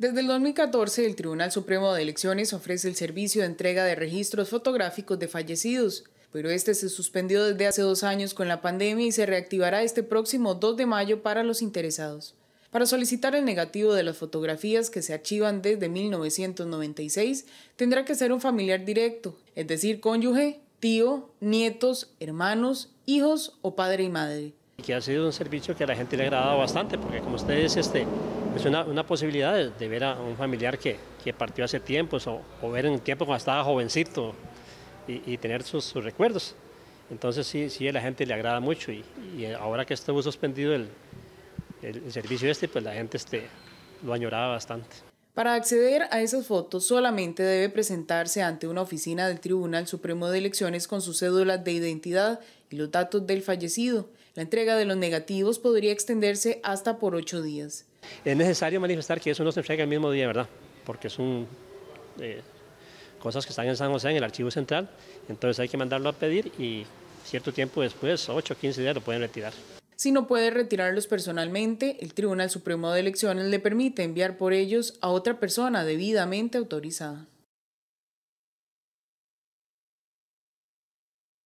Desde el 2014, el Tribunal Supremo de Elecciones ofrece el servicio de entrega de registros fotográficos de fallecidos, pero este se suspendió desde hace dos años con la pandemia y se reactivará este próximo 2 de mayo para los interesados. Para solicitar el negativo de las fotografías que se archivan desde 1996, tendrá que ser un familiar directo, es decir, cónyuge, tío, nietos, hermanos, hijos o padre y madre. Y que ha sido un servicio que a la gente le ha agradado bastante, porque como ustedes, este, es una, una posibilidad de, ver a un familiar que, partió hace tiempo, o, ver en un tiempo cuando estaba jovencito y, tener sus, recuerdos. Entonces sí, sí, a la gente le agrada mucho y, ahora que estuvo suspendido el, el, el, servicio este, pues la gente este, lo añoraba bastante. Para acceder a esas fotos solamente debe presentarse ante una oficina del Tribunal Supremo de Elecciones con su cédula de identidad y los datos del fallecido. La entrega de los negativos podría extenderse hasta por ocho días. Es necesario manifestar que eso no se entrega el mismo día, ¿verdad? Porque son eh, cosas que están en San José, en el archivo central, entonces hay que mandarlo a pedir y cierto tiempo después, 8 o 15 días, lo pueden retirar. Si no puede retirarlos personalmente, el Tribunal Supremo de Elecciones le permite enviar por ellos a otra persona debidamente autorizada.